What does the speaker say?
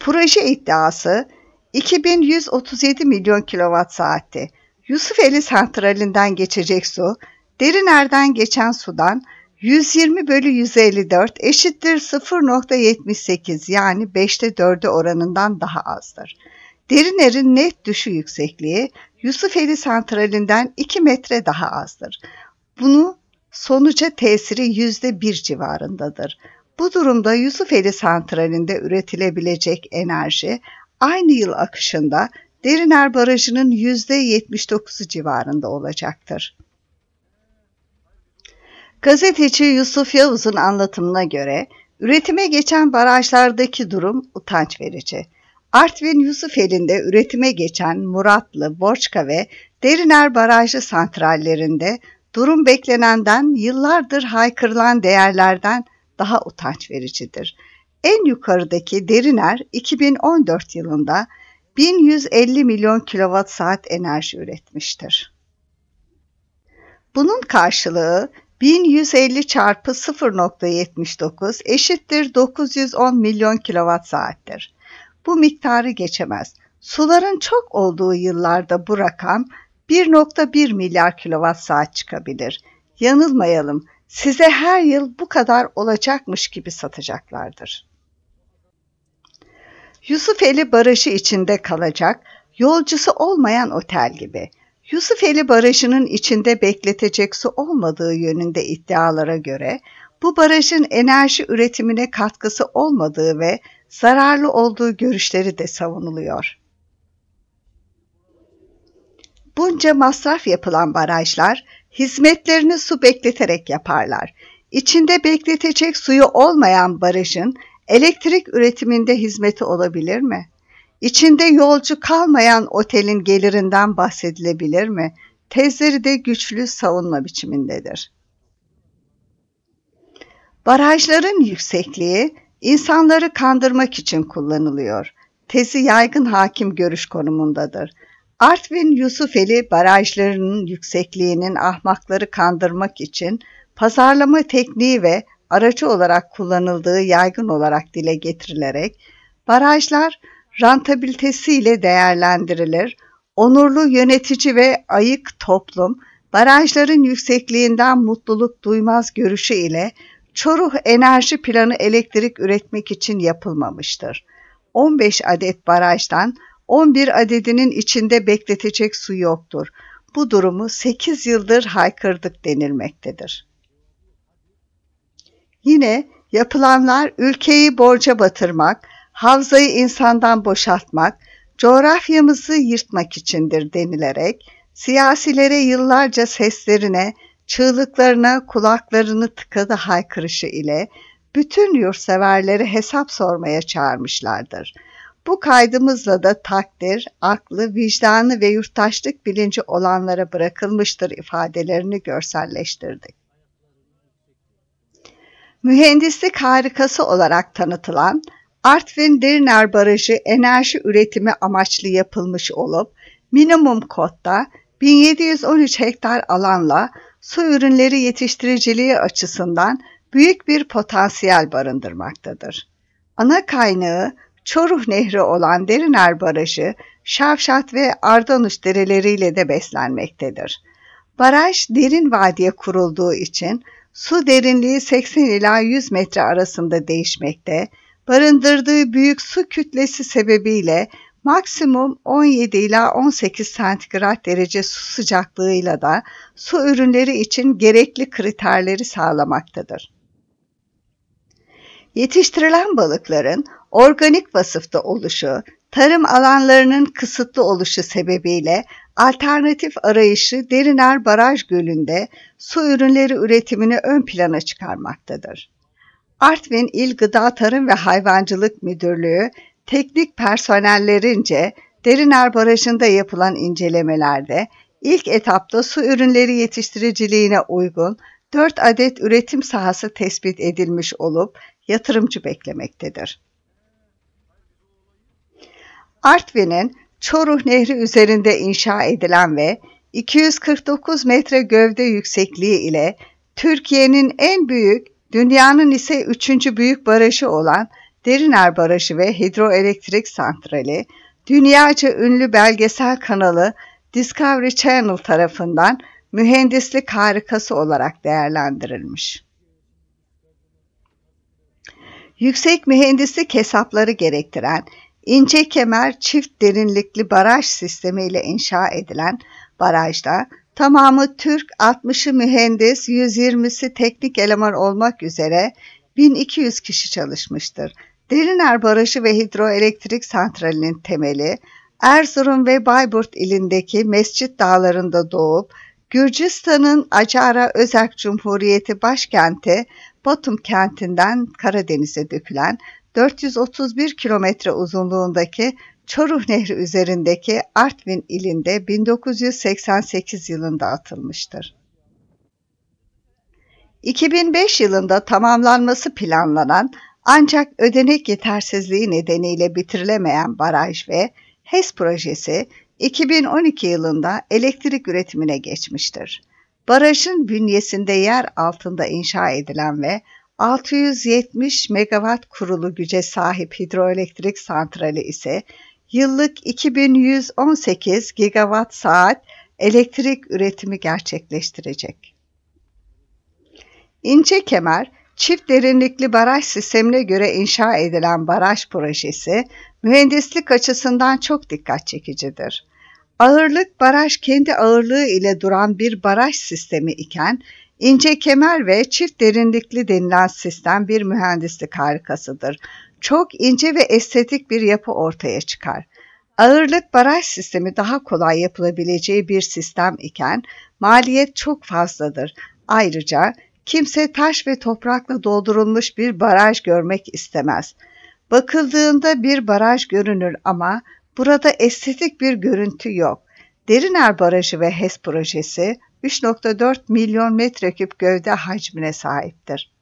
Proje iddiası 2137 milyon kilowatt saatte. Yusufeli santralinden geçecek su, Deriner'den geçen sudan 120 bölü 154 eşittir 0.78 yani 5'te 4'e oranından daha azdır. Deriner'in net düşü yüksekliği Yusufeli santralinden 2 metre daha azdır. Bunu sonuca tesiri %1 civarındadır. Bu durumda Yusufeli santralinde üretilebilecek enerji aynı yıl akışında Deriner Barajı'nın %79'u civarında olacaktır. Gazeteci Yusuf Yavuz'un anlatımına göre üretime geçen barajlardaki durum utanç verici. Artvin Yusufeli'nde üretime geçen Muratlı, Borçka ve Deriner barajlı santrallerinde durum beklenenden yıllardır haykırılan değerlerden daha utanç vericidir. En yukarıdaki Deriner 2014 yılında 1150 milyon kilowatt saat enerji üretmiştir. Bunun karşılığı 1150 çarpı 0.79 eşittir 910 milyon kilowatt saattir. Bu miktarı geçemez. Suların çok olduğu yıllarda bu rakam 1.1 milyar kilowatt saat çıkabilir. Yanılmayalım size her yıl bu kadar olacakmış gibi satacaklardır. Yusufeli Barajı içinde kalacak, yolcusu olmayan otel gibi. Yusufeli Barajı'nın içinde bekletecek su olmadığı yönünde iddialara göre bu barajın enerji üretimine katkısı olmadığı ve zararlı olduğu görüşleri de savunuluyor. Bunca masraf yapılan barajlar Hizmetlerini su bekleterek yaparlar. İçinde bekletecek suyu olmayan barajın elektrik üretiminde hizmeti olabilir mi? İçinde yolcu kalmayan otelin gelirinden bahsedilebilir mi? Tezleri de güçlü savunma biçimindedir. Barajların yüksekliği insanları kandırmak için kullanılıyor. Tezi yaygın hakim görüş konumundadır. Artvin Yusufeli barajlarının yüksekliğinin ahmakları kandırmak için pazarlama tekniği ve aracı olarak kullanıldığı yaygın olarak dile getirilerek barajlar rantabilitesiyle değerlendirilir. Onurlu yönetici ve ayık toplum barajların yüksekliğinden mutluluk duymaz görüşü ile Çoruh Enerji Planı elektrik üretmek için yapılmamıştır. 15 adet barajdan 11 adedinin içinde bekletecek su yoktur. Bu durumu 8 yıldır haykırdık denilmektedir. Yine yapılanlar ülkeyi borca batırmak, havzayı insandan boşaltmak, coğrafyamızı yırtmak içindir denilerek siyasilere yıllarca seslerine, çığlıklarına kulaklarını tıkadı haykırışı ile bütün yurtseverleri hesap sormaya çağırmışlardır.'' Bu kaydımızla da takdir, aklı, vicdanı ve yurttaşlık bilinci olanlara bırakılmıştır ifadelerini görselleştirdik. Mühendislik harikası olarak tanıtılan Artvin-Dirner Barajı enerji üretimi amaçlı yapılmış olup minimum kotta 1713 hektar alanla su ürünleri yetiştiriciliği açısından büyük bir potansiyel barındırmaktadır. Ana kaynağı Çoruh Nehri olan Deriner Barajı, Şavşat ve Ardanus dereleriyle de beslenmektedir. Baraj derin vadiye kurulduğu için su derinliği 80 ila 100 metre arasında değişmekte, barındırdığı büyük su kütlesi sebebiyle maksimum 17 ila 18 santigrat derece su sıcaklığıyla da su ürünleri için gerekli kriterleri sağlamaktadır. Yetiştirilen balıkların organik vasıfta oluşu, tarım alanlarının kısıtlı oluşu sebebiyle alternatif arayışı Deriner Baraj Gölü'nde su ürünleri üretimini ön plana çıkarmaktadır. Artvin İl Gıda Tarım ve Hayvancılık Müdürlüğü teknik personellerince Deriner Barajı'nda yapılan incelemelerde ilk etapta su ürünleri yetiştiriciliğine uygun 4 adet üretim sahası tespit edilmiş olup yatırımcı beklemektedir. Artvin'in Çoruh Nehri üzerinde inşa edilen ve 249 metre gövde yüksekliği ile Türkiye'nin en büyük, dünyanın ise üçüncü büyük barajı olan Deriner Barajı ve Hidroelektrik Santrali, dünyaca ünlü belgesel kanalı Discovery Channel tarafından mühendislik harikası olarak değerlendirilmiş. Yüksek mühendislik hesapları gerektiren İnce kemer çift derinlikli baraj sistemiyle inşa edilen barajda tamamı Türk, 60'ı mühendis, 120'si teknik eleman olmak üzere 1200 kişi çalışmıştır. Deriner Barajı ve Hidroelektrik Santrali'nin temeli, Erzurum ve Bayburt ilindeki Mescit Dağları'nda doğup Gürcistan'ın Acara Özerk Cumhuriyeti başkenti Batum kentinden Karadeniz'e dökülen 431 kilometre uzunluğundaki Çoruh Nehri üzerindeki Artvin ilinde 1988 yılında atılmıştır. 2005 yılında tamamlanması planlanan ancak ödenek yetersizliği nedeniyle bitirilemeyen baraj ve HES projesi 2012 yılında elektrik üretimine geçmiştir. Barajın bünyesinde yer altında inşa edilen ve 670 megawatt kurulu güce sahip hidroelektrik santrali ise yıllık 2118 gigawatt saat elektrik üretimi gerçekleştirecek. İnce Kemer, çift derinlikli baraj sistemine göre inşa edilen baraj projesi mühendislik açısından çok dikkat çekicidir. Ağırlık baraj kendi ağırlığı ile duran bir baraj sistemi iken ince kemer ve çift derinlikli denilen sistem bir mühendislik harikasıdır. Çok ince ve estetik bir yapı ortaya çıkar. Ağırlık baraj sistemi daha kolay yapılabileceği bir sistem iken maliyet çok fazladır. Ayrıca kimse taş ve toprakla doldurulmuş bir baraj görmek istemez. Bakıldığında bir baraj görünür ama Burada estetik bir görüntü yok. Deriner Barajı ve HES projesi 3.4 milyon metreküp gövde hacmine sahiptir.